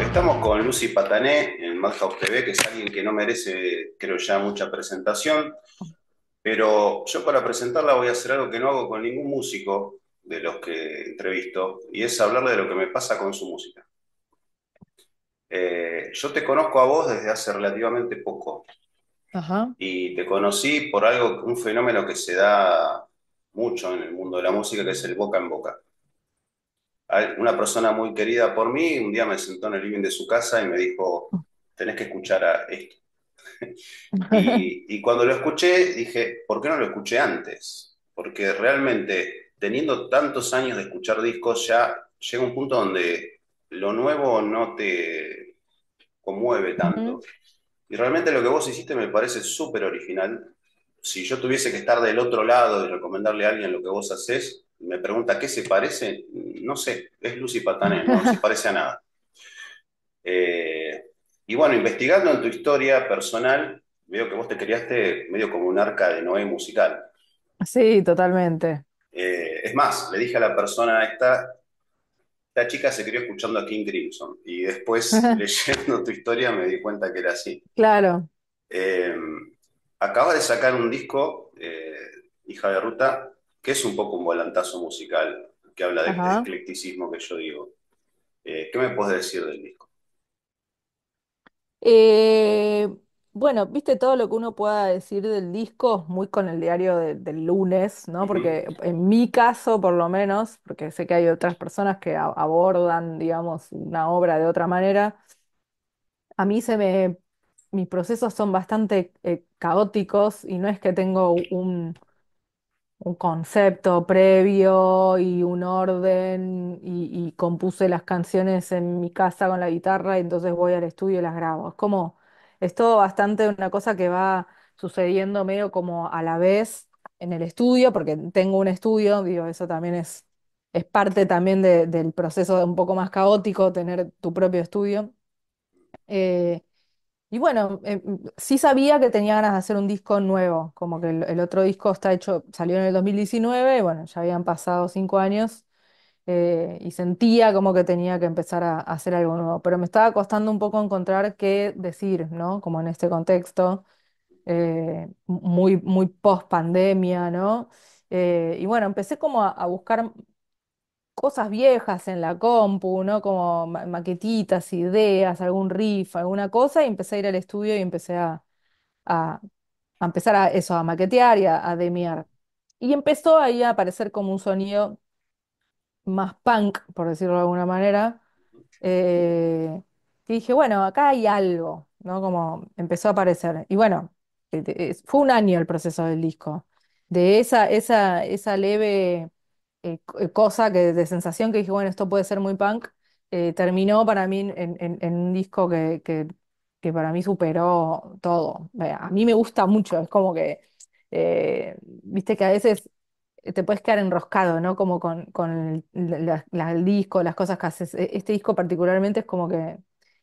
Estamos con Lucy Patané en Madhouse TV, que es alguien que no merece, creo ya, mucha presentación. Pero yo para presentarla voy a hacer algo que no hago con ningún músico de los que entrevisto, y es hablarle de lo que me pasa con su música. Eh, yo te conozco a vos desde hace relativamente poco. Y te conocí por algo, un fenómeno que se da mucho en el mundo de la música, que es el boca en boca. Una persona muy querida por mí un día me sentó en el living de su casa y me dijo, tenés que escuchar a esto. y, cuando lo escuché, dije, ¿por qué no lo escuché antes? Porque realmente, teniendo tantos años de escuchar discos, ya llega un punto donde lo nuevo no te conmueve tanto. Y realmente lo que vos hiciste me parece súper original. Si yo tuviese que estar del otro lado y recomendarle a alguien lo que vos haces, me pregunta qué se parece, no sé, es Lucy Patané, no se parece a nada. Eh, y bueno, investigando en tu historia personal, veo que vos te criaste medio como un arca de Noé musical. Sí, totalmente. Eh, es más, le dije a la persona esta esta chica se crió escuchando a King Crimson y después leyendo tu historia me di cuenta que era así. Claro. Em, acaba de sacar un disco, eh, Hija de Ruta, que es un poco un volantazo musical, que habla de este eclecticismo que yo digo. Eh, ¿Qué me puedes decir del disco? Eh, bueno, viste todo lo que uno pueda decir del disco, muy con el diario del lunes, ¿no? Porque en mi caso, por lo menos, porque sé que hay otras personas que abordan, digamos, una obra de otra manera, a mí se me, mis procesos son bastante eh, caóticos y no es que tengo un, un concepto previo y un orden y compuse las canciones en mi casa con la guitarra y entonces voy al estudio y las grabo. Es como es todo bastante una cosa que va sucediendo medio como a la vez en el estudio, porque tengo un estudio, digo, eso también es, es parte también del proceso un poco más caótico, tener tu propio estudio. Eh, y bueno, eh, sí sabía que tenía ganas de hacer un disco nuevo, como que el, el, otro disco está hecho, salió en el 2019, bueno, ya habían pasado cinco años eh, y sentía como que tenía que empezar a, hacer algo nuevo, pero me estaba costando un poco encontrar qué decir, ¿no? Como en este contexto, eh, muy, muy post pandemia, ¿no? Eh, y bueno, empecé como a, buscar cosas viejas en la compu, ¿no? Como maquetitas, ideas, algún riff, alguna cosa, y empecé a ir al estudio y empecé a, a, empezar a eso, a maquetear y a, a demiar. Y empezó ahí a aparecer como un sonido más punk, por decirlo de alguna manera, y eh, dije, bueno, acá hay algo, ¿no? Como empezó a aparecer. Y bueno, eh, fue un año el proceso del disco, de esa, esa, esa leve eh, cosa que, de sensación que dije, bueno, esto puede ser muy punk, terminó para mí en, un disco que, que, para mí superó todo. A mí me gusta mucho, es como que, viste que a veces te puedes quedar enroscado, ¿no? Como con, el, disco, las cosas que haces. E, este disco particularmente es como que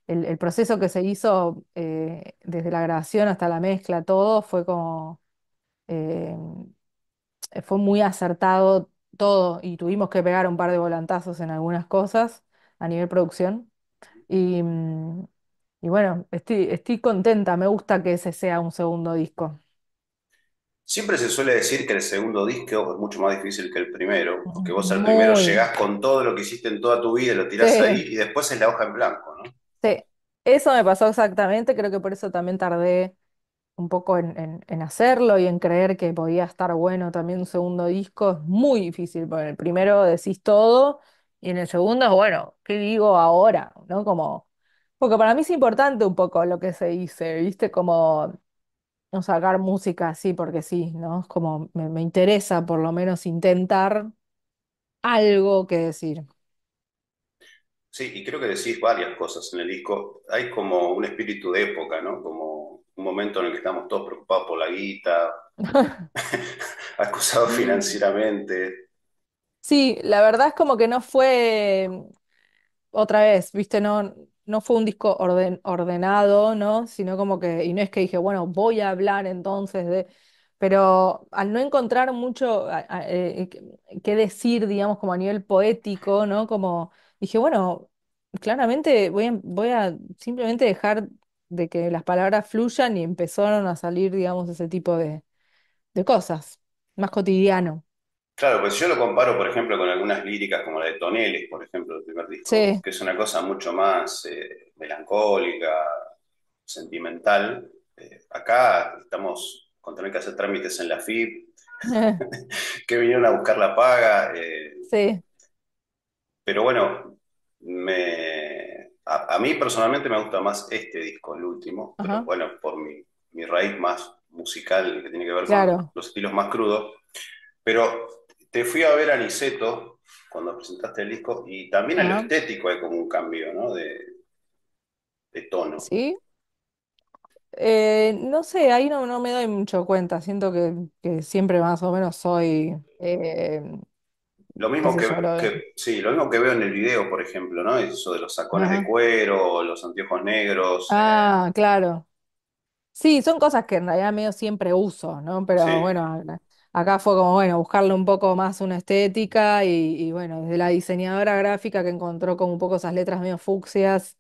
el, proceso que se hizo eh, desde la grabación hasta la mezcla, todo fue como... Eh, fue muy acertado todo y tuvimos que pegar un par de volantazos en algunas cosas a nivel producción. Y, bueno, estoy, estoy contenta, me gusta que ese sea un segundo disco. Siempre se suele decir que el segundo disco es mucho más difícil que el primero, porque vos al primero llegás con todo lo que hiciste en toda tu vida, lo tirás ahí y después es la hoja en blanco, ¿no? Sí, eso me pasó exactamente, creo que por eso también tardé un poco en, hacerlo y en creer que podía estar bueno también un segundo disco es muy difícil, porque en el primero decís todo y en el segundo es, bueno, ¿qué digo ahora? ¿No? Como, porque para mí es importante un poco lo que se dice, ¿viste? Como no sacar música, así porque sí, ¿no? Es como me, me interesa por lo menos intentar algo que decir. Sí, y creo que decís varias cosas en el disco. Hay como un espíritu de época, ¿no? Como un momento en el que estamos todos preocupados por la guita, acusados financieramente. Sí, la verdad es como que no fue otra vez, viste, no, no fue un disco ordenado, ¿no? Sino como que, y no es que dije, bueno, voy a hablar entonces de, pero al no encontrar mucho eh, que qué decir, digamos, como a nivel poético, ¿no? Como dije, bueno, claramente voy a, voy a simplemente dejar de que las palabras fluyan y empezaron a salir, digamos, ese tipo de, de cosas, más cotidiano. Claro, pues yo lo comparo, por ejemplo, con algunas líricas como la de Toneles, por ejemplo, del primer disco, que es una cosa mucho más eh, melancólica, sentimental. Eh, acá estamos con tener que hacer trámites en la FIP, que vinieron a buscar la paga. Eh, sí. Pero bueno, a, mí personalmente me gusta más este disco, el último, bueno, por mi, raíz más musical, que tiene que ver con los estilos más crudos. Pero te fui a ver a Niceto cuando presentaste el disco y también al estético hay como un cambio, ¿no? De, tono. Sí. Eh, no sé, ahí no, no, me doy mucho cuenta. Siento que, siempre más o menos soy. Eh, lo mismo que, veo en el video, por ejemplo, ¿no? Eso de los sacones de cuero, los anteojos negros. Ah, eh. claro. Sí, son cosas que en realidad medio siempre uso, ¿no? Pero bueno, Acá fue como, bueno, buscarle un poco más una estética y, bueno, desde la diseñadora gráfica que encontró como un poco esas letras medio fucsias,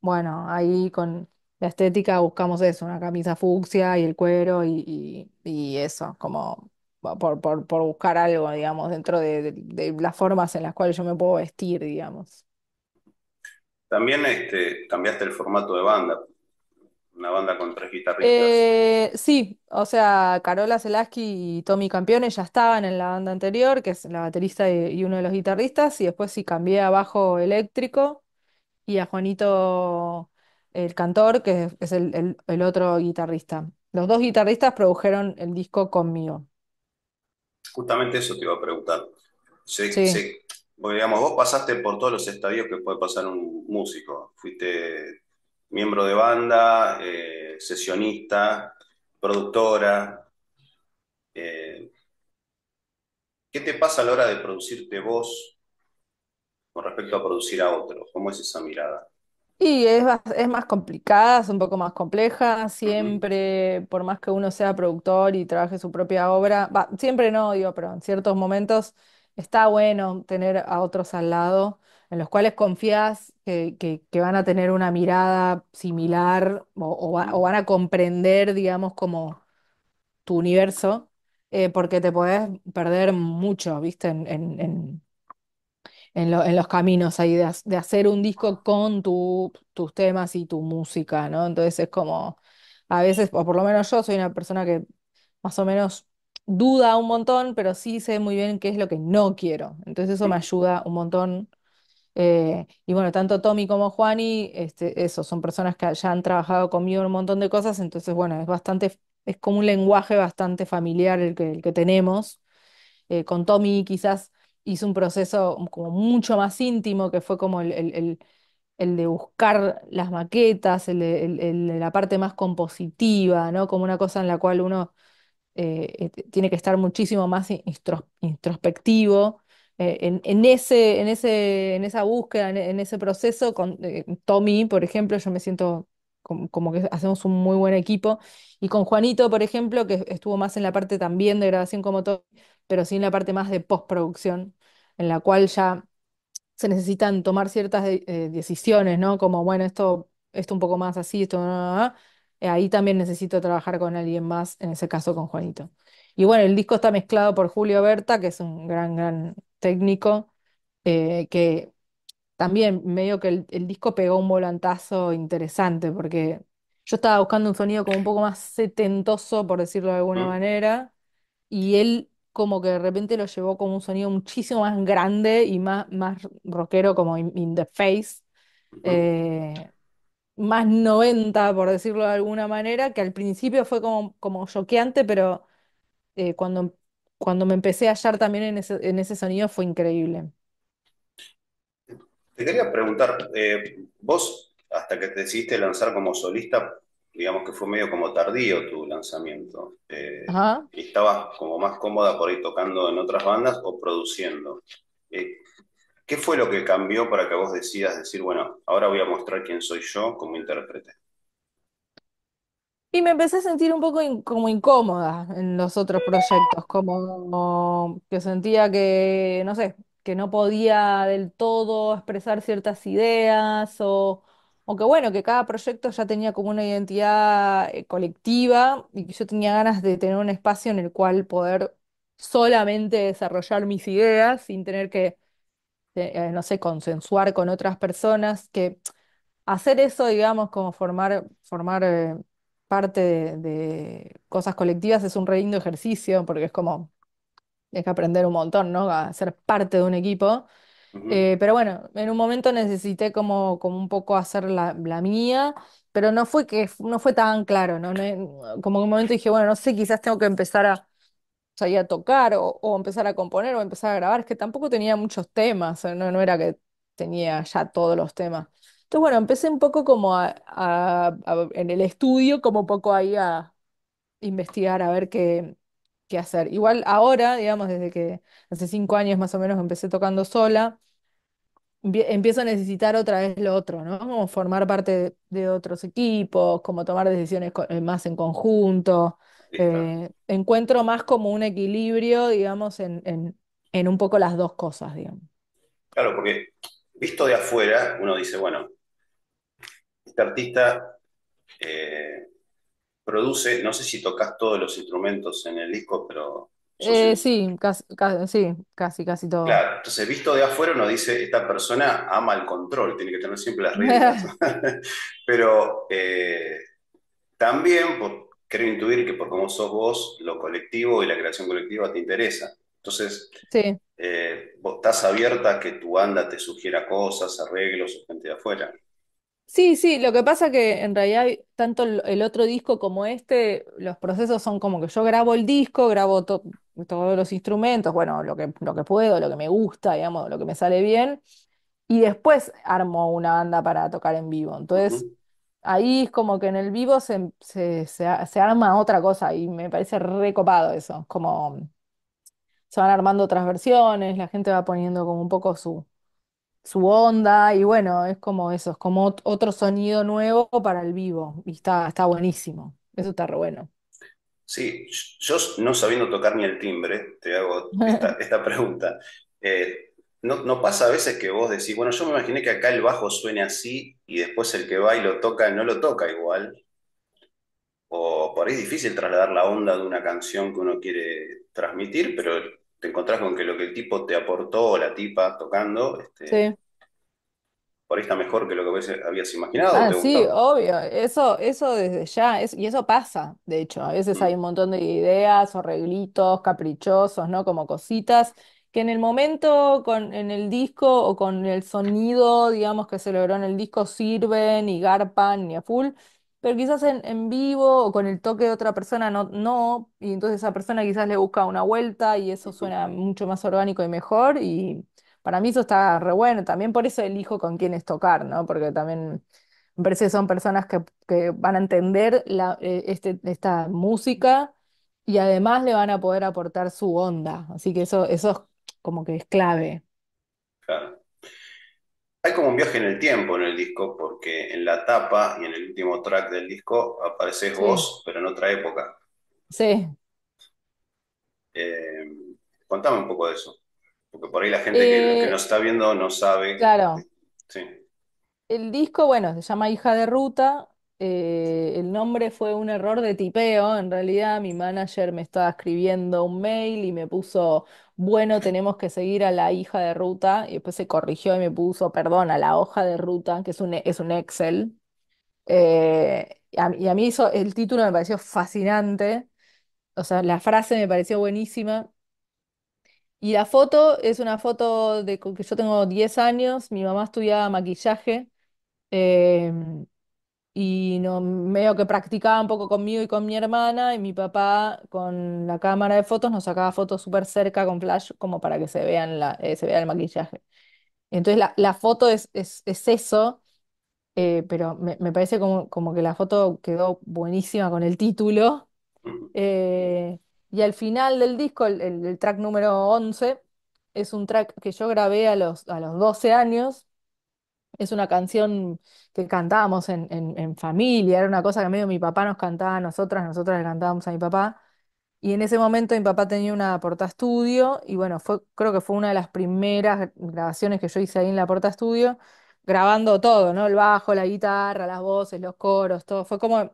bueno, ahí con la estética buscamos eso, una camisa fucsia y el cuero y, eso, como por, por, buscar algo, digamos, dentro de, las formas en las cuales yo me puedo vestir, digamos. También este, cambiaste el formato de banda, una banda con tres guitarristas. Eh, sí, o sea, Carola Celaski y Tommy Campiones ya estaban en la banda anterior, que es la baterista y, uno de los guitarristas, y después sí cambié a bajo eléctrico y a Juanito el cantor, que es, el, otro guitarrista. Los dos guitarristas produjeron el disco conmigo. Justamente eso te iba a preguntar. Sí, sí. digamos, vos pasaste por todos los estadios que puede pasar un músico. Fuiste miembro de banda, eh, sesionista, productora. Eh, ¿Qué te pasa a la hora de producirte vos con respecto a producir a otros? ¿Cómo es esa mirada? Y es más, complicada, es un poco más compleja. Siempre, por más que uno sea productor y trabaje su propia obra, siempre no, digo, pero en ciertos momentos está bueno tener a otros al lado en los cuales confías que, van a tener una mirada similar o, van a comprender, digamos, como tu universo, eh, porque te podés perder mucho, ¿viste? En, los caminos ahí de, hacer un disco con tus temas y tu música, ¿no? Entonces es como, a veces, o por lo menos yo soy una persona que más o menos duda un montón, pero sí sé muy bien qué es lo que no quiero. Entonces eso me ayuda un montón eh, y bueno, tanto Tommy como Juani, este, eso, son personas que ya han trabajado conmigo un montón de cosas, entonces bueno, es bastante, es como un lenguaje bastante familiar el que, tenemos. Eh, con Tommy quizás hice un proceso como mucho más íntimo, que fue como el, el, el, de buscar las maquetas, el la parte más compositiva, ¿no? Como una cosa en la cual uno eh, tiene que estar muchísimo más introspectivo eh, en, ese, en, ese, en esa búsqueda, en, ese proceso, con eh, Tommy, por ejemplo, yo me siento como, que hacemos un muy buen equipo. Y con Juanito, por ejemplo, que estuvo más en la parte también de grabación como Tommy, pero sí en la parte más de postproducción, en la cual ya se necesitan tomar ciertas eh, decisiones, ¿no? Como, bueno, esto, esto un poco más así, esto... no, no, Ahí también necesito trabajar con alguien más, en ese caso con Juanito. Y bueno, el disco está mezclado por Julio Berta, que es un gran, gran técnico, eh, que también medio que el, disco pegó un volantazo interesante, porque yo estaba buscando un sonido como un poco más setentoso, por decirlo de alguna mm. manera, y él como que de repente lo llevó como un sonido muchísimo más grande y más, más rockero, como in, the face, eh, más 90, por decirlo de alguna manera, que al principio fue como, como choqueante, pero eh, cuando cuando cuando me empecé a hallar también en ese, sonido fue increíble. Te quería preguntar, eh, vos hasta que te decidiste lanzar como solista, digamos que fue medio como tardío tu lanzamiento. Eh, estabas como más cómoda por ir tocando en otras bandas o produciendo. Eh, ¿Qué fue lo que cambió para que vos decidas decir, bueno, ahora voy a mostrar quién soy yo como intérprete? Y me empecé a sentir un poco como incómoda en los otros proyectos, como que sentía que, no sé, que no podía del todo expresar ciertas ideas o, o que bueno, que cada proyecto ya tenía como una identidad eh, colectiva y que yo tenía ganas de tener un espacio en el cual poder solamente desarrollar mis ideas sin tener que, eh, eh, no sé, consensuar con otras personas que hacer eso, digamos, como formar, formar parte de, cosas colectivas es un re lindo ejercicio, porque es como, es que aprender un montón, ¿no? A ser parte de un equipo. Eh, pero bueno, en un momento necesité como, como un poco hacer la, la mía, pero no fue que no fue tan claro, ¿no? como en un momento dije, bueno, no sé, quizás tengo que empezar a a tocar o, empezar a componer o empezar a grabar. Es que tampoco tenía muchos temas, no era que tenía ya todos los temas. Entonces, bueno, empecé un poco como a, en el estudio, como un poco ahí a investigar, a ver qué, hacer. Igual ahora, digamos, desde que hace cinco años más o menos empecé tocando sola, empiezo a necesitar otra vez lo otro, ¿no? Como formar parte de, otros equipos, como tomar decisiones eh, más en conjunto. Eh, encuentro más como un equilibrio, digamos, en, en un poco las dos cosas, digamos. Claro, porque visto de afuera, uno dice, bueno, este artista eh, produce, no sé si tocas todos los instrumentos en el disco, pero... Eh, sí, sí, casi, casi, todo. Claro, entonces visto de afuera uno dice, esta persona ama el control, tiene que tener siempre las riendas. pero eh, también por, creo intuir que por cómo sos vos, lo colectivo y la creación colectiva te interesa. Entonces, sí. ¿estás abierta a que tu banda te sugiera cosas, arreglos gente de afuera? Sí, sí, lo que pasa que en realidad tanto el otro disco como este, los procesos son como que yo grabo el disco, grabo todos los instrumentos, bueno, lo que, lo que puedo, lo que me gusta, digamos, lo que me sale bien, y después armo una banda para tocar en vivo. Entonces, ahí es como que en el vivo se, se arma otra cosa y me parece recopado eso, como se van armando otras versiones, la gente va poniendo como un poco su, su onda y bueno, es como eso, es como otro sonido nuevo para el vivo y está, buenísimo, eso está re bueno. Sí, yo no sabiendo tocar ni el timbre, te hago esta, pregunta. Eh, ¿no, no pasa a veces que vos decís, bueno, yo me imaginé que acá el bajo suene así y después el que va y lo toca no lo toca igual? O por ahí es difícil trasladar la onda de una canción que uno quiere transmitir, pero te encontrás con que lo que el tipo te aportó, la tipa tocando, este, por ahí está mejor que lo que habías imaginado. Ah, sí, obvio, eso, eso desde ya, y eso pasa, de hecho, a veces mm. hay un montón de ideas o reglitos caprichosos, ¿no? Como cositas que en el momento, con, en el disco o con el sonido, digamos, que se logró en el disco, sirven y garpan ni a full, pero quizás en, en vivo o con el toque de otra persona no, no, y entonces esa persona quizás le busca una vuelta y eso suena mucho más orgánico y mejor, y para mí eso está re bueno, también por eso elijo con quiénes tocar, ¿no? Porque también me parece que son personas que, van a entender la, eh, este, esta música y además le van a poder aportar su onda, así que eso, eso es como que es clave. Claro. Hay como un viaje en el tiempo en el disco, porque en la tapa y en el último track del disco apareces vos, pero en otra época. Sí. Eh, contame un poco de eso, porque por ahí la gente eh, que, nos está viendo no sabe. Claro. Sí. El disco, bueno, se llama Hija de Ruta. Eh, el nombre fue un error de tipeo. En realidad, mi manager me estaba escribiendo un mail y me puso bueno, tenemos que seguir a la hija de ruta, y después se corrigió y me puso, perdón, a la hoja de ruta, que es un, es un Excel. Eh, y, a, mí el título me pareció fascinante, o sea, la frase me pareció buenísima. Y la foto es una foto de que yo tengo 10 años, mi mamá estudiaba maquillaje. Eh, y no, medio que practicaba un poco conmigo y con mi hermana, y mi papá con la cámara de fotos nos sacaba fotos súper cerca con flash como para que se, vean eh, se vea el maquillaje. Entonces la, la foto es, es, es eso, eh, pero me, me parece como, como, que la foto quedó buenísima con el título. Eh, y al final del disco, el, el, el, track número 11, es un track que yo grabé a los, a los 12 años es una canción que cantábamos en, familia, era una cosa que medio mi papá nos cantaba a nosotras, nosotras le cantábamos a mi papá. Y en ese momento mi papá tenía una porta estudio y bueno, fue, creo que fue una de las primeras grabaciones que yo hice ahí en la porta estudio, grabando todo, ¿no? El bajo, la guitarra, las voces, los coros, todo. Fue como,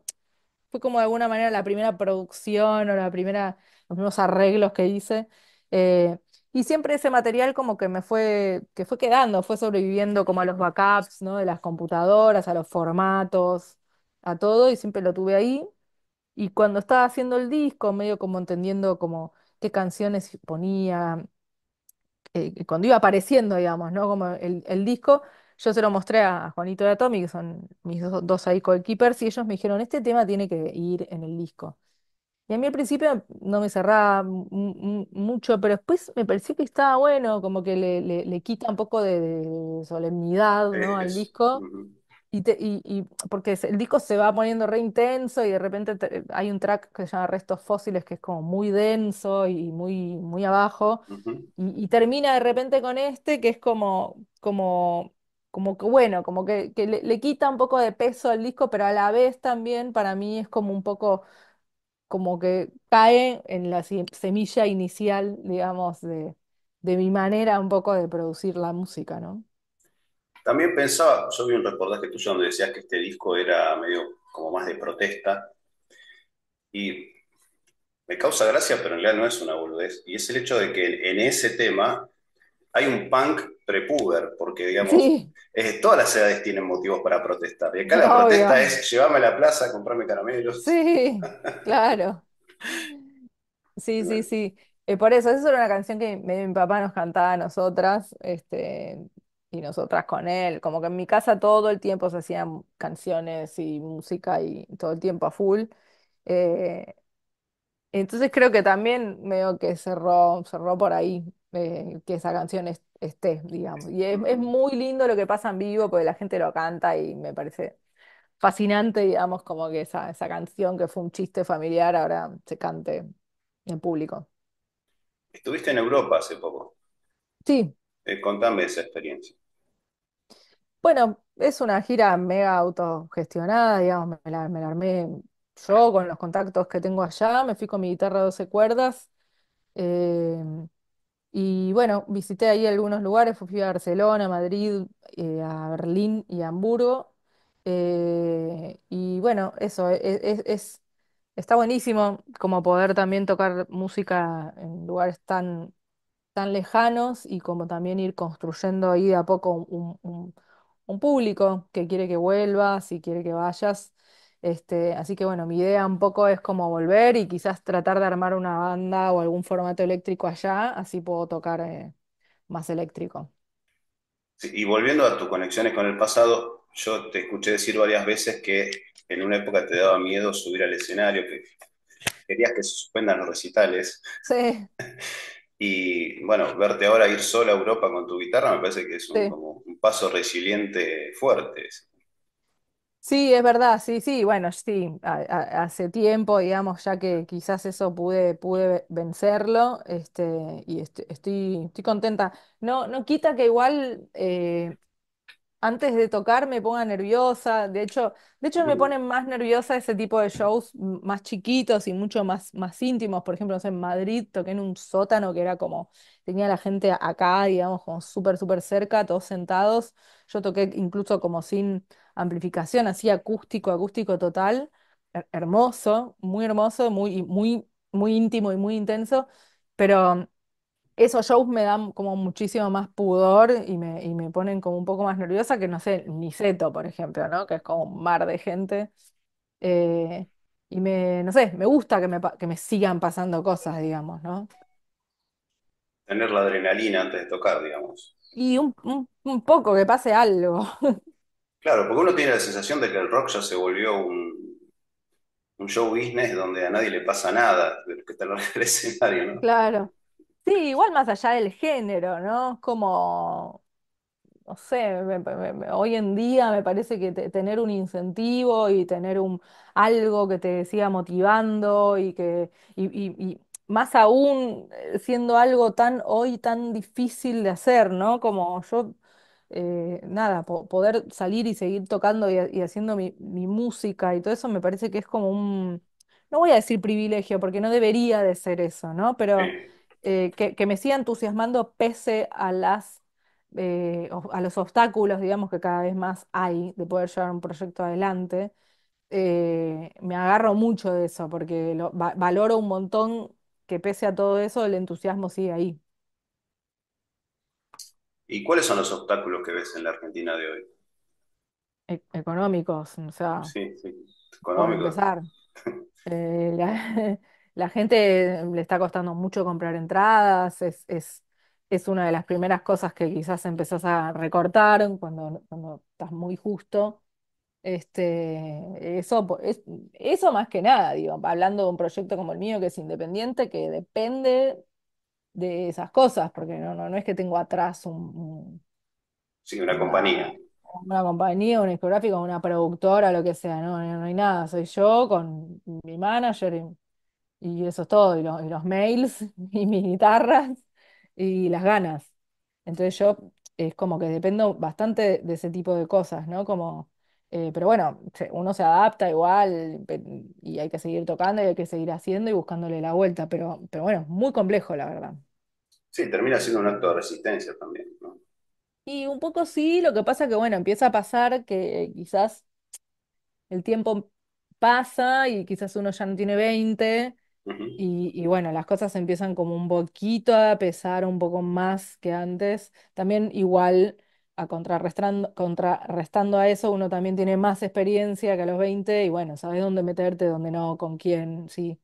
fue como de alguna manera la primera producción o la primera, los primeros arreglos que hice. Eh, y siempre ese material como que me fue, que fue quedando, fue sobreviviendo como a los backups, ¿no? De las computadoras, a los formatos, a todo, y siempre lo tuve ahí. Y cuando estaba haciendo el disco, medio como entendiendo como qué canciones ponía, eh, cuando iba apareciendo, digamos, ¿no? Como el, el, disco, yo se lo mostré a Juanito de Atomic que son mis dos, dos ahí co-keepers, y ellos me dijeron, este tema tiene que ir en el disco. Y a mí al principio no me cerraba mucho, pero después me pareció que estaba bueno, como que le, quita un poco de, solemnidad, al disco. Y, porque el disco se va poniendo re intenso y de repente hay un track que se llama Restos Fósiles que es como muy denso y muy, muy abajo. Y, termina de repente con este que es como, como, como que bueno, como que, le quita un poco de peso al disco, pero a la vez también para mí es como un poco como que cae en la semilla inicial, digamos, de, de mi manera un poco de producir la música, ¿no? También pensaba, yo vi un reportaje tuyo donde decías que este disco era medio como más de protesta y me causa gracia, pero en realidad no es una boludez. Y es el hecho de que en ese tema hay un punk prepuber, porque digamos, todas las edades tienen motivos para protestar. Y acá la protesta es llévame a la plaza, comprarme caramelos. Sí, claro. Sí, sí, sí. Eh, por eso, esa era una canción que mi, papá nos cantaba a nosotras, este, y nosotras con él. Como que en mi casa todo el tiempo se hacían canciones y música y todo el tiempo a full. Eh, entonces creo que también veo que cerró, cerró por ahí, eh, que esa canción es esté digamos. Y es, muy lindo lo que pasa en vivo porque la gente lo canta y me parece fascinante, digamos, como que esa, esa canción que fue un chiste familiar ahora se cante en público. Estuviste en Europa hace poco. Sí. Eh, contame esa experiencia. Bueno, es una gira mega autogestionada, digamos, me la, me armé yo con los contactos que tengo allá, me fui con mi guitarra de 12 cuerdas. Eh, y bueno, visité ahí algunos lugares, fui a Barcelona, Madrid, eh, a Berlín y a Hamburgo. Eh, y bueno, eso, e, e, es, está buenísimo como poder también tocar música en lugares tan, tan lejanos y como también ir construyendo ahí de a poco un, un público que quiere que vuelvas y quiere que vayas. Este, así que bueno, mi idea un poco es como volver y quizás tratar de armar una banda o algún formato eléctrico allá, así puedo tocar eh, más eléctrico. y volviendo a tus conexiones con el pasado, yo te escuché decir varias veces que en una época te daba miedo subir al escenario, que querías que se suspendan los recitales. Sí. Y bueno, verte ahora ir sola a Europa con tu guitarra me parece que es un, paso resiliente fuerte. Sí, es verdad, sí, sí, bueno, sí, hace tiempo, digamos, ya que quizás eso pude, pude vencerlo, este, y estoy, estoy contenta. No, no quita que igual eh, antes de tocar me ponga nerviosa, de hecho, de hecho me ponen más nerviosa ese tipo de shows más chiquitos y mucho más, más íntimos, por ejemplo, en Madrid toqué en un sótano que era como, tenía la gente acá, digamos, como súper, súper cerca, todos sentados, yo toqué incluso como sin amplificación así acústico, acústico total, hermoso, muy hermoso, muy, muy, muy íntimo y muy intenso, pero esos shows me dan como muchísimo más pudor y me, y me ponen como un poco más nerviosa que, no sé, Niceto, por ejemplo, ¿no? Que es como un mar de gente. Eh, y me, no sé, me gusta que me, que me sigan pasando cosas, digamos, ¿no? Tener la adrenalina antes de tocar, digamos. Y un poco, que pase algo. Claro, porque uno tiene la sensación de que el rock ya se volvió un, show business donde a nadie le pasa nada que está en el escenario, ¿no? Claro. Sí, igual más allá del género, ¿no? como, no sé, hoy en día me parece que tener un incentivo y tener un algo que te siga motivando y que, y, más aún eh, siendo algo tan hoy tan difícil de hacer, ¿no? Como yo eh, nada, poder salir y seguir tocando y, haciendo mi, música y todo eso me parece que es como un, no voy a decir privilegio, porque no debería de ser eso, ¿no? Pero eh, que, me siga entusiasmando pese a las... Eh, a los obstáculos, digamos, que cada vez más hay de poder llevar un proyecto adelante. me agarro mucho de eso porque valoro un montón que pese a todo eso el entusiasmo sigue ahí. ¿Y cuáles son los obstáculos que ves en la Argentina de hoy? E, económicos, o sea, Sí, sí, empezar, eh, la, gente le está costando mucho comprar entradas, es, es, una de las primeras cosas que quizás empezás a recortar cuando, cuando estás muy justo. Este, eso, es- eso más que nada, digo, hablando de un proyecto como el mío que es independiente, que depende de esas cosas, porque no, no, es que tengo atrás un, sí, una, compañía. Una compañía, un discográfico, una productora, lo que sea, no, no, hay nada, soy yo con mi manager y, eso es todo, y, los mails, y mis guitarras, y las ganas. Entonces yo es como que dependo bastante de ese tipo de cosas, ¿no? Como, eh, pero bueno, uno se adapta igual y hay que seguir tocando y hay que seguir haciendo y buscándole la vuelta, pero, pero bueno, muy complejo, la verdad. Sí, termina siendo un acto de resistencia también, Y un poco sí, lo que pasa que, bueno, empieza a pasar que eh, quizás el tiempo pasa y quizás uno ya no tiene 20 y, bueno, las cosas empiezan como un poquito a pesar un poco más que antes. También igual, a contrarrestando, contrarrestando a eso, uno también tiene más experiencia que a los 20 y bueno, sabes dónde meterte, dónde no, con quién, sí.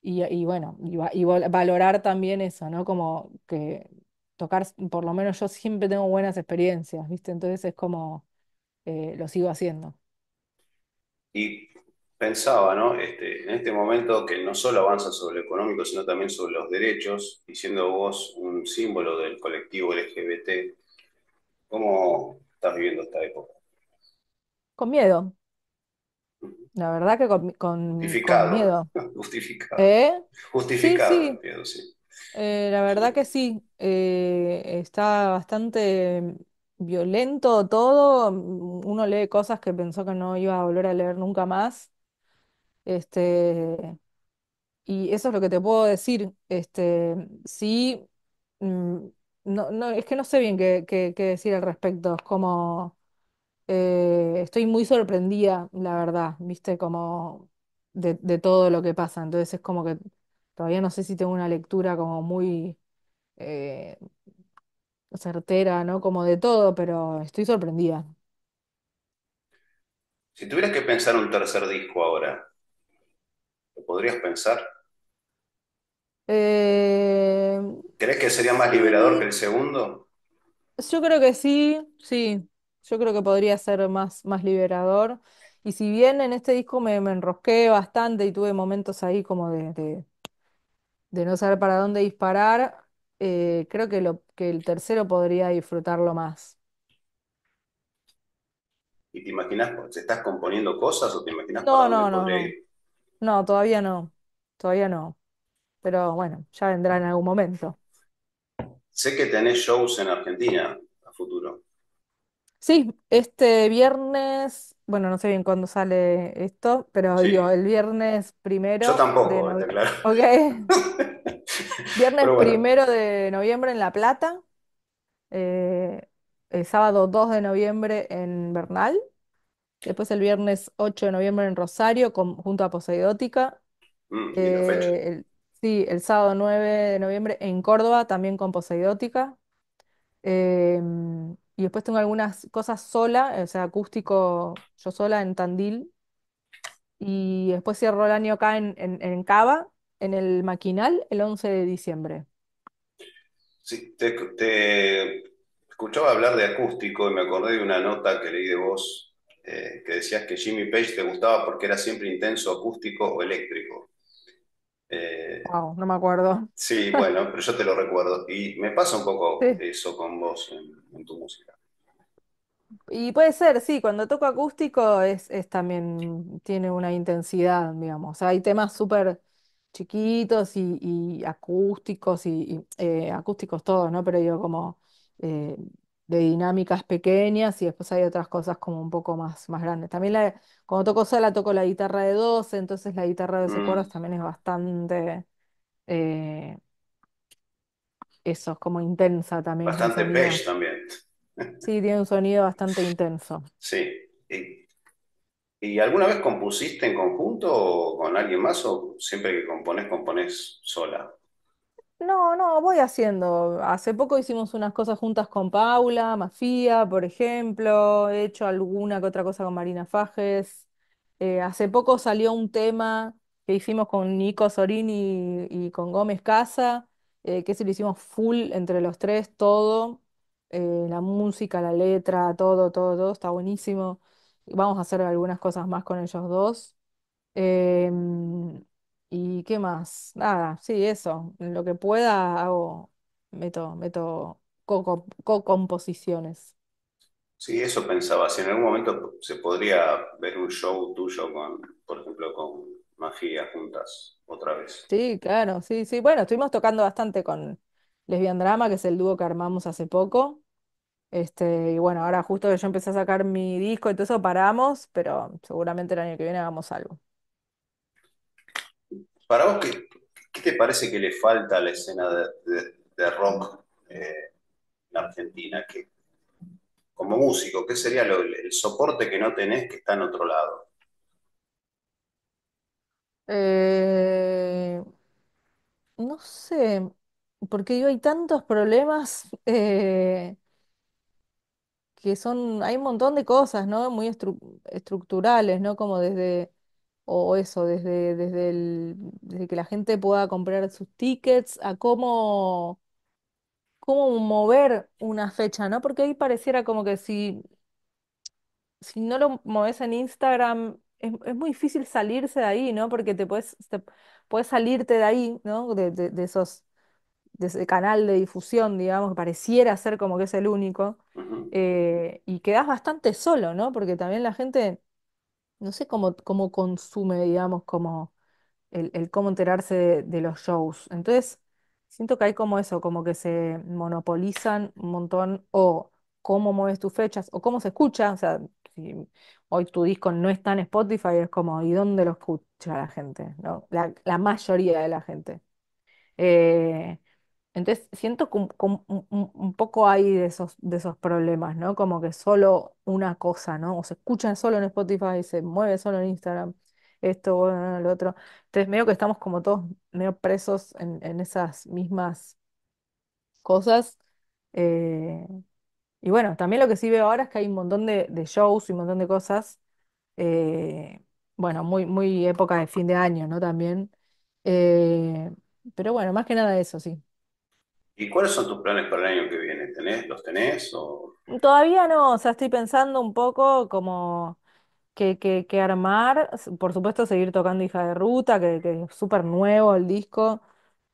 Y, bueno, y, valorar también eso, ¿no? Como que tocar, por lo menos yo siempre tengo buenas experiencias, ¿viste? Entonces es como eh, lo sigo haciendo. Y pensaba, ¿no? Este, en este momento que no solo avanza sobre lo económico, sino también sobre los derechos, y siendo vos un símbolo del colectivo LGBT, ¿cómo estás viviendo esta época? Con miedo. La verdad que con, miedo. Justificado. ¿Eh? Justificado eh, la verdad que sí. Eh, está bastante violento todo. Uno lee cosas que pensó que no iba a volver a leer nunca más. Este, y eso es lo que te puedo decir. Este, sí, mm, no, no, es que no sé bien qué, qué decir al respecto. Es como eh, estoy muy sorprendida, la verdad, viste, como de, todo lo que pasa. Entonces es como que todavía no sé si tengo una lectura como muy eh, certera, ¿no? Como de todo, pero estoy sorprendida. Si tuvieras que pensar un tercer disco ahora, ¿lo podrías pensar? Eh, ¿Crees que sería más liberador que el segundo? yo creo que sí, sí. Yo creo que podría ser más, más liberador. Y si bien en este disco me, enrosqué bastante y tuve momentos ahí como de, de- no saber para dónde disparar, eh, creo que, lo, que el tercero podría disfrutarlo más. ¿Y te imaginas, ¿Se estás componiendo cosas o te imaginas No, no, no, No, todavía no. Todavía no. Pero bueno, ya vendrá en algún momento. Sé que tenés shows en Argentina a futuro. Sí, este viernes, bueno, no sé bien cuándo sale esto, pero digo, el viernes primero de tampoco, viernes primero de noviembre en La Plata, eh, el sábado 2 de noviembre en Bernal, después el viernes 8 de noviembre en Rosario con- junto a Poseidótica, mm, eh, sí, el sábado 9 de noviembre en Córdoba también con Poseidótica. Em, y después tengo algunas cosas sola, o sea, acústico yo sola en Tandil. Y después cierro el año acá en, Cava, en el Maquinal, el 11 de diciembre. Sí, te, escuchaba hablar de acústico y me acordé de una nota que leí de vos eh, que decías que Jimmy Page te gustaba porque era siempre intenso acústico o eléctrico. wow, eh, no me acuerdo. Sí, bueno, pero yo te lo recuerdo. Y me pasa un poco eso con vos en tu música. Y puede ser, sí, cuando toco acústico es, también, tiene una intensidad, digamos. hay temas súper chiquitos y, acústicos, y, eh, acústicos todos, ¿no? Pero yo como eh, de dinámicas pequeñas y después hay otras cosas como un poco más, más grandes. También cuando toco sola toco la guitarra de 12, entonces la guitarra de 12 mm. coros también es bastante... Eh, eso, como intensa también. Bastante beige también. Sí, tiene un sonido bastante intenso. Sí. ¿Y, alguna vez compusiste en conjunto o con alguien más o siempre que compones, compones sola? No, no, voy haciendo. Hace poco hicimos unas cosas juntas con Paula, Mafía, por ejemplo. He hecho alguna que otra cosa con Marina Fajes. Eh, hace poco salió un tema que hicimos con Nico Sorini y con Gómez Casa eh, que se lo hicimos full entre los tres, todo, eh, la música, la letra, todo, todo, todo, está buenísimo. Vamos a hacer algunas cosas más con ellos dos. Em, ¿y qué más? Nada, sí, eso. lo que pueda hago, meto, meto co- composiciones Sí, eso pensaba. Si en algún momento se podría ver un show tuyo con, por ejemplo, con magia juntas otra vez. Sí, claro, sí, sí. Bueno, estuvimos tocando bastante con Lesbian Drama, que es el dúo que armamos hace poco. Este, y bueno, ahora justo que yo empecé a sacar mi disco y todo eso, paramos, pero seguramente el año que viene hagamos algo. Para vos, ¿qué, te parece que le falta a la escena de, rock eh, en Argentina? que como músico, ¿qué sería el soporte que no tenés que está en otro lado? Eh, no sé, porque hay tantos problemas eh, que son, hay un montón de cosas, ¿no? Muy estructurales, ¿no? Como desde, o eso, desde, desde el, desde que la gente pueda comprar sus tickets, a cómo, cómo mover una fecha, ¿no? Porque ahí pareciera como que si, si no lo moves en Instagram, es, muy difícil salirse de ahí, ¿no? Porque te puedes, salirte de ahí, ¿no? De, esos, de ese canal de difusión, digamos, que pareciera ser como que es el único. Eh, y quedás bastante solo, ¿no? Porque también la gente, no sé cómo, cómo consume, digamos, como el, cómo enterarse de los shows. Entonces, siento que hay como eso, como que se monopolizan un montón o cómo mueves tus fechas o cómo se escucha. O sea, si hoy tu disco no está en Spotify, es como, ¿y dónde lo escucha la gente? ¿No? La, mayoría de la gente. Eh, entonces siento que un, poco hay de esos, de esos problemas, ¿no? Como que solo una cosa, ¿no? O se escucha solo en Spotify, se mueve solo en Instagram, esto, lo otro. Entonces medio que estamos como todos medio presos en, esas mismas cosas. Eh, y bueno, también lo que sí veo ahora es que hay un montón de, shows y un montón de cosas. Eh, bueno, muy, muy época de fin de año, ¿no? También. Eh, pero bueno, más que nada eso, sí. ¿Y cuáles son tus planes para el año que viene? ¿Tenés, los tenés Todavía no, o sea, estoy pensando un poco como que, que, armar. Por supuesto, seguir tocando Hija de Ruta, que, que es súper nuevo el disco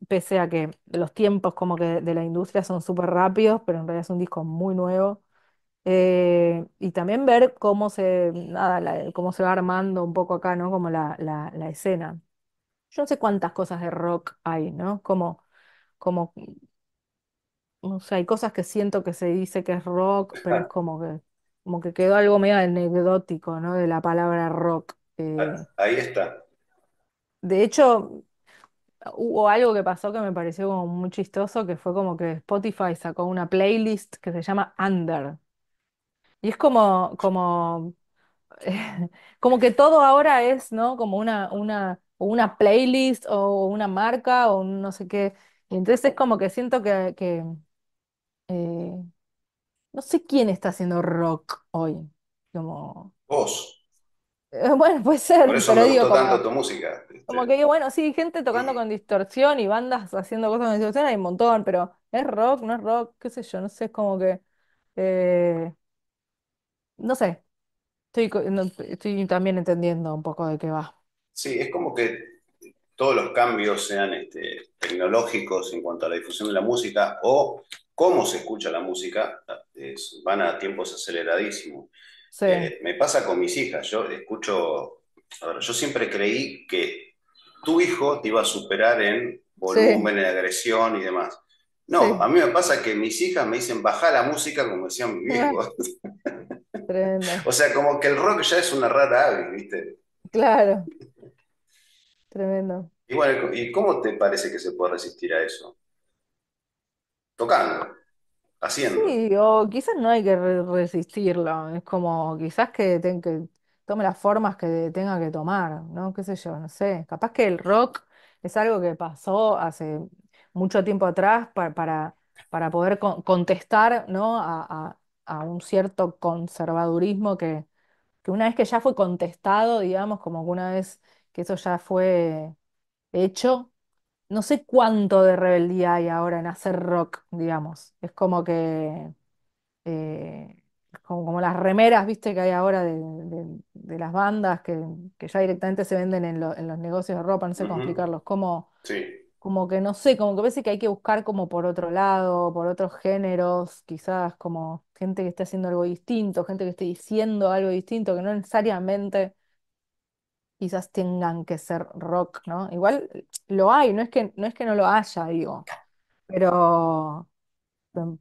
pese a que los tiempos como que de la industria son súper rápidos, pero en realidad es un disco muy nuevo. Eh, y también ver cómo se, nada, cómo se va armando un poco acá, ¿no? Como la, escena. Yo no sé cuántas cosas de rock hay, ¿no? Como, como, o sea, hay cosas que siento que se dice que es rock, pero es como que, como que quedó algo medio anecdótico, ¿no? De la palabra rock. Eh. Ahí está. de hecho, hubo algo que pasó que me pareció como muy chistoso, que fue como que Spotify sacó una playlist que se llama Under. Y es como, como, como que todo ahora es, ¿no? Como una, una, una playlist o una marca o no sé qué. Y entonces es como que siento que, eh, no sé quién está haciendo rock hoy. Como, Vos. Bueno, puede ser, me tanto tu música. Como este, que bueno, sí, gente tocando eh, con distorsión y bandas haciendo cosas con distorsión, hay un montón, pero es rock, no es rock, qué sé yo, no sé, es como que... Eh, no sé, estoy, estoy también entendiendo un poco de qué va. Sí, es como que todos los cambios sean este, tecnológicos en cuanto a la difusión de la música o cómo se escucha la música, van a tiempos aceleradísimos. Eh, me pasa con mis hijas, yo escucho, yo siempre creí que tu hijo te iba a superar en volumen, en agresión y demás. No, a mí me pasa que mis hijas me dicen baja la música como decían mis ah. Tremendo. o sea, como que el rock ya es una rara ave, ¿viste? Claro. Tremendo. Y bueno, ¿y cómo te parece que se puede resistir a eso? Tocando, haciendo. Sí, o quizás no hay que resistirlo, es como quizás que, tengo que tome las formas que tenga que tomar, ¿no? Qué sé yo, no sé. Capaz que el rock es algo que pasó hace mucho tiempo atrás para, para, poder contestar, ¿no? a, un cierto conservadurismo que, una vez que ya fue contestado, digamos, como que una vez que eso ya fue hecho, no sé cuánto de rebeldía hay ahora en hacer rock, digamos. Es como que, eh, como, las remeras, viste, que hay ahora de- de las bandas que, ya directamente se venden en, los negocios de ropa, no sé cómo explicarlos, como, como que no sé, como que parece que hay que buscar como por otro lado, por otros géneros, quizás como gente que esté haciendo algo distinto, gente que esté diciendo algo distinto, que no necesariamente quizás tengan que ser rock, ¿no? Igual lo hay, no es que no, es que no lo haya, digo, pero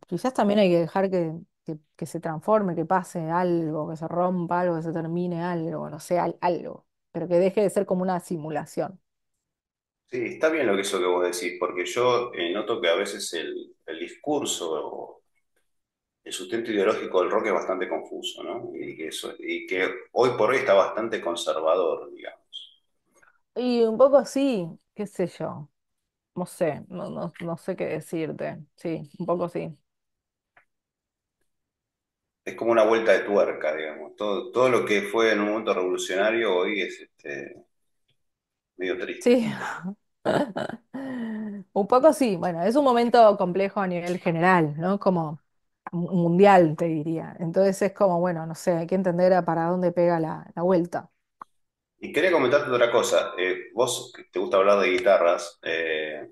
quizás también hay que dejar que que, se transforme, que pase algo, que se rompa algo, que se termine algo, no sé, algo, pero que deje de ser como una simulación. Sí, está bien lo que eso que vos decís, porque yo eh, noto que a veces el, discurso el sustento ideológico del rock es bastante confuso, ¿no? Y que, eso, y que hoy por hoy está bastante conservador, digamos. Y un poco así, qué sé yo, no sé, no, no, no sé qué decirte, sí, un poco sí es como una vuelta de tuerca, digamos. Todo, lo que fue en un momento revolucionario hoy es este, medio triste. Sí. Un poco sí, bueno, es un momento complejo a nivel general, ¿no? Como mundial, te diría. Entonces es como, bueno, no sé, hay que entender para dónde pega la, vuelta. Y quería comentarte otra cosa. Eh, vos, que te gusta hablar de guitarras, eh,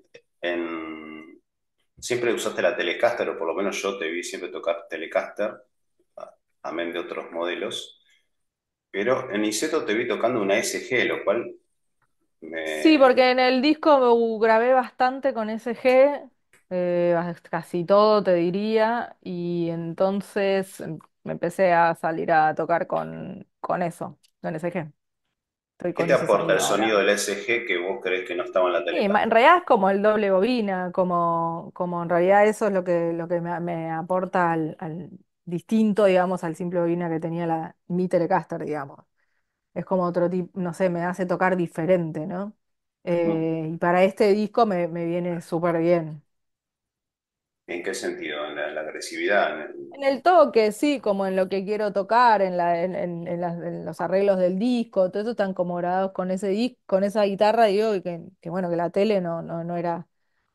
siempre usaste la Telecaster, o por lo menos yo te vi siempre tocar Telecaster amén de otros modelos. Pero en Iseto te vi tocando una SG, lo cual Sí, porque en el disco grabé bastante con SG, eh, casi todo te diría, y entonces me empecé a salir a tocar con, eso, con SG. ¿Qué te aporta el sonido del SG que vos crees que no estaba en la Sí, en realidad es como el doble bobina, como, como en realidad eso es lo que, lo que me, aporta al- distinto, digamos, al simple bobina que tenía la, mi Telecaster, digamos. Es como otro tipo, no sé, me hace tocar diferente, ¿no? Eh, y para este disco me, viene súper bien. ¿En qué sentido? ¿En la, agresividad? ¿En el- toque, sí, como en lo que quiero tocar, en, la, en, los arreglos del disco, todo eso están como grabados con ese con esa guitarra, digo, que, bueno, que la tele no, no era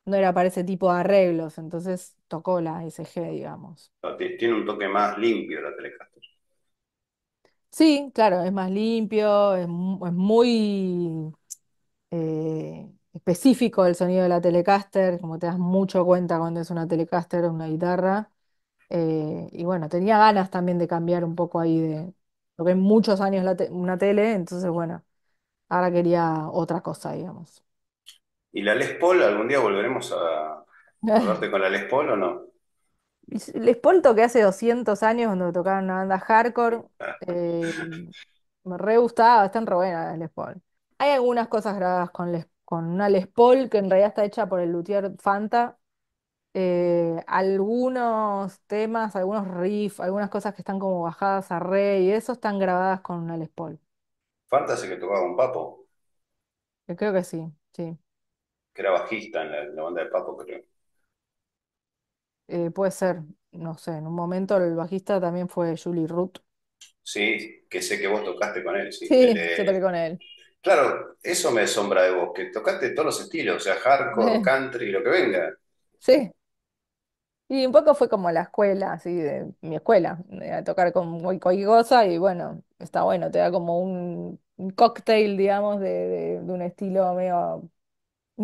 no era para ese tipo de arreglos, entonces tocó la SG, digamos. Ah, tiene un toque más limpio la Telecaster. Sí, claro, es más limpio, es, muy eh, específico el sonido de la Telecaster, como te das mucho cuenta cuando es una Telecaster o una guitarra. Eh, y bueno, tenía ganas también de cambiar un poco ahí de lo que en muchos años una tele, entonces bueno, ahora quería otra cosa, digamos. ¿Y la Les Paul? ¿Algún día volveremos a Volverte con la Les Paul o no? Les Paul toqué hace 200 años cuando tocaron una banda hardcore. Ah. Eh, me re gustaba, están re buenas Les Paul. Hay algunas cosas grabadas con, les, con una Les Paul que en realidad está hecha por el luthier Fanta. Eh, algunos temas, algunos riffs, algunas cosas que están como bajadas a re y eso están grabadas con una Les Paul. Fanta sí que tocaba un papo. Yo eh, creo que sí, sí que era bajista en la, banda de Papo, creo. Eh, puede ser, no sé, en un momento el bajista también fue Julie Root. Sí, que sé que vos tocaste con él, sí. Eh, yo toqué con él. Claro, eso me asombra de vos, que tocaste todos los estilos, o sea, hardcore, eh. country, lo que venga. Sí. Y un poco fue como la escuela, así, de mi escuela, a tocar con y goza y bueno, está bueno, te da como un, un cóctel, digamos, de un estilo medio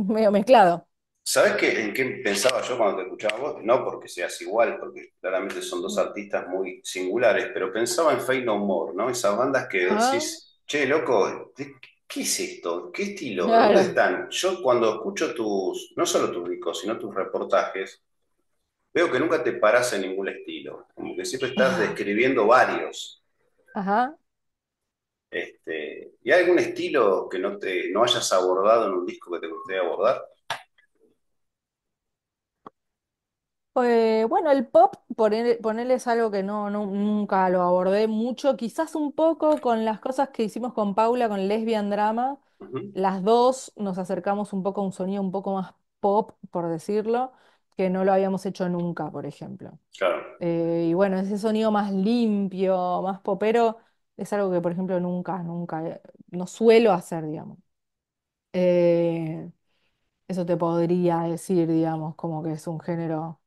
medio mezclado. ¿Sabes qué, en qué pensaba yo cuando te escuchaba vos? No porque seas igual, porque claramente son dos mm. artistas muy singulares, pero pensaba en Fey No More, ¿no? Esas bandas que decís, che, loco, ¿qué es esto? ¿Qué estilo? ¿Dónde están? Yo cuando escucho tus, no solo tus discos, sino tus reportajes, veo que nunca te paras en ningún estilo, como que siempre estás describiendo varios. Ajá. Este, ¿Y algún estilo que no, te, no hayas abordado en un disco que te gustaría abordar? Eh, bueno, el pop, ponerle es algo que no, nunca lo abordé mucho, quizás un poco con las cosas que hicimos con Paula, con Lesbian Drama. Las dos nos acercamos un poco a un sonido un poco más pop, por decirlo, que no lo habíamos hecho nunca, por ejemplo. Eh, y bueno, ese sonido más limpio, más popero es algo que, por ejemplo, nunca, nunca, eh, no suelo hacer, digamos. Eh, eso te podría decir, digamos, como que es un género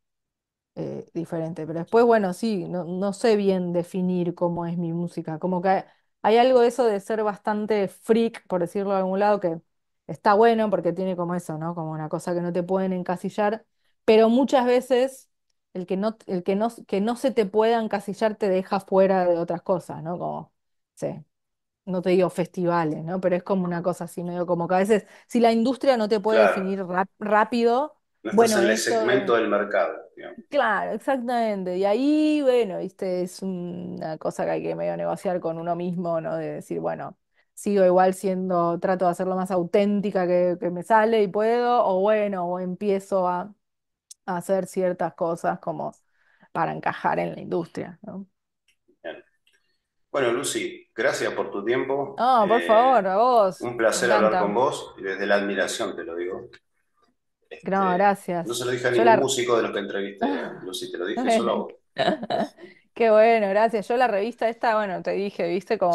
eh, diferente. Pero después, bueno, sí, no, sé bien definir cómo es mi música. Como que hay, algo de eso de ser bastante freak, por decirlo de algún lado, que está bueno porque tiene como eso, ¿no? Como una cosa que no te pueden encasillar, pero muchas veces el que no, el que no, que no se te pueda encasillar te deja fuera de otras cosas, ¿no? Como sí, no te digo festivales, ¿no? Pero es como una cosa así, medio como que a veces, si la industria no te puede definir rápido, bueno, en el segmento del mercado, Claro, exactamente. Y ahí, bueno, viste, es una cosa que hay que medio negociar con uno mismo, ¿no? De decir, bueno, sigo igual siendo, trato de hacer lo más auténtica que, que me sale y puedo, o bueno, o empiezo a, a hacer ciertas cosas como para encajar en la industria, ¿no? Bueno, Lucy, gracias por tu tiempo. No, por eh, favor, a vos. un placer hablar con vos y desde la admiración te lo digo. Este, no, gracias. no se lo dije a ningún músico de los que entrevisté, eh, Lucy, te lo dije solo a vos. Qué bueno, gracias. Yo la revista esta, bueno, te dije, viste, como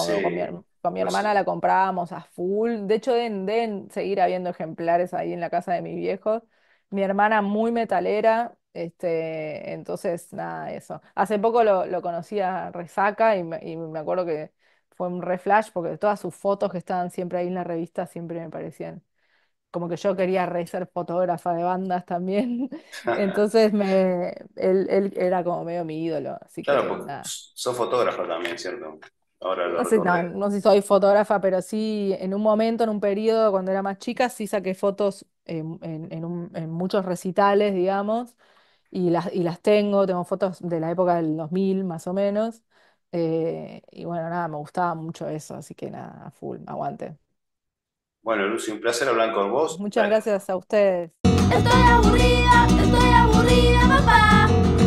con mi, hermana la comprábamos a full. De hecho, de den seguir habiendo ejemplares ahí en la casa de mis viejos. Mi hermana muy metalera, este, entonces, nada, eso. Hace poco lo, lo conocí a Resaca y me, acuerdo que fue un reflash porque todas sus fotos que estaban siempre ahí en la revista siempre me parecían como que yo quería re ser fotógrafa de bandas también. Entonces me, él, era como medio mi ídolo. Claro, porque soy fotógrafa también, ¿cierto? No sé, si soy fotógrafa, pero sí, en un momento, en un periodo, cuando era más chica, sí saqué fotos en muchos recitales, digamos, y las, y las tengo, tengo fotos de la época del 2000 más o menos. Eh, y bueno, nada, me gustaba mucho eso, así que nada, full, aguante. Bueno, Lucy, un placer hablar con vos. Muchas gracias a ustedes. Estoy aburrida, estoy aburrida, papá.